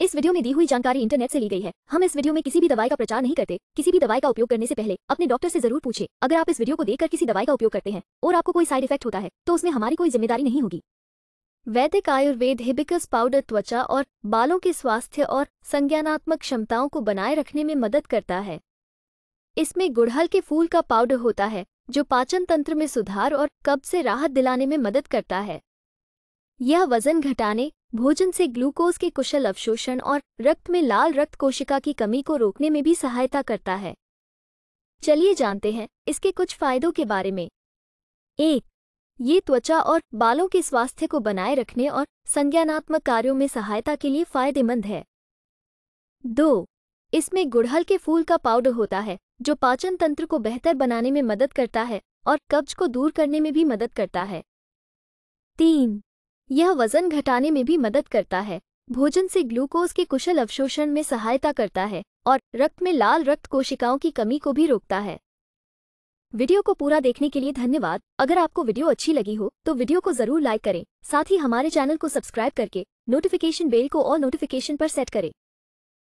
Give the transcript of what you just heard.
इस वीडियो में दी हुई जानकारी इंटरनेट से ली गई है हम इस वीडियो में किसी भी दवाई का प्रचार नहीं करते किसी भी दवाई का उपयोग करने से पहले अपने डॉक्टर से जरूर पूछे अगर आप इस वीडियो को देखकर किसी दवाई का उपयोग करते हैं और आपको कोई साइड इफेक्ट होता है तो उसमें हमारी कोई जिम्मेदारी नहीं होगी वैदिक आयुर्वेद हिबिकस पाउडर त्वचा और बालों के स्वास्थ्य और संज्ञानात्मक क्षमताओं को बनाए रखने में मदद करता है इसमें गुड़हल के फूल का पाउडर होता है जो पाचन तंत्र में सुधार और कब्ज से राहत दिलाने में मदद करता है यह वजन घटाने भोजन से ग्लूकोज के कुशल अवशोषण और रक्त में लाल रक्त कोशिका की कमी को रोकने में भी सहायता करता है चलिए जानते हैं इसके कुछ फायदों के बारे में एक ये त्वचा और बालों के स्वास्थ्य को बनाए रखने और संज्ञानात्मक कार्यों में सहायता के लिए फायदेमंद है दो इसमें गुड़हल के फूल का पाउडर होता है जो पाचन तंत्र को बेहतर बनाने में मदद करता है और कब्ज को दूर करने में भी मदद करता है तीन यह वजन घटाने में भी मदद करता है भोजन से ग्लूकोज के कुशल अवशोषण में सहायता करता है और रक्त में लाल रक्त कोशिकाओं की कमी को भी रोकता है वीडियो को पूरा देखने के लिए धन्यवाद अगर आपको वीडियो अच्छी लगी हो तो वीडियो को जरूर लाइक करें साथ ही हमारे चैनल को सब्सक्राइब करके नोटिफिकेशन बेल को और नोटिफिकेशन पर सेट करें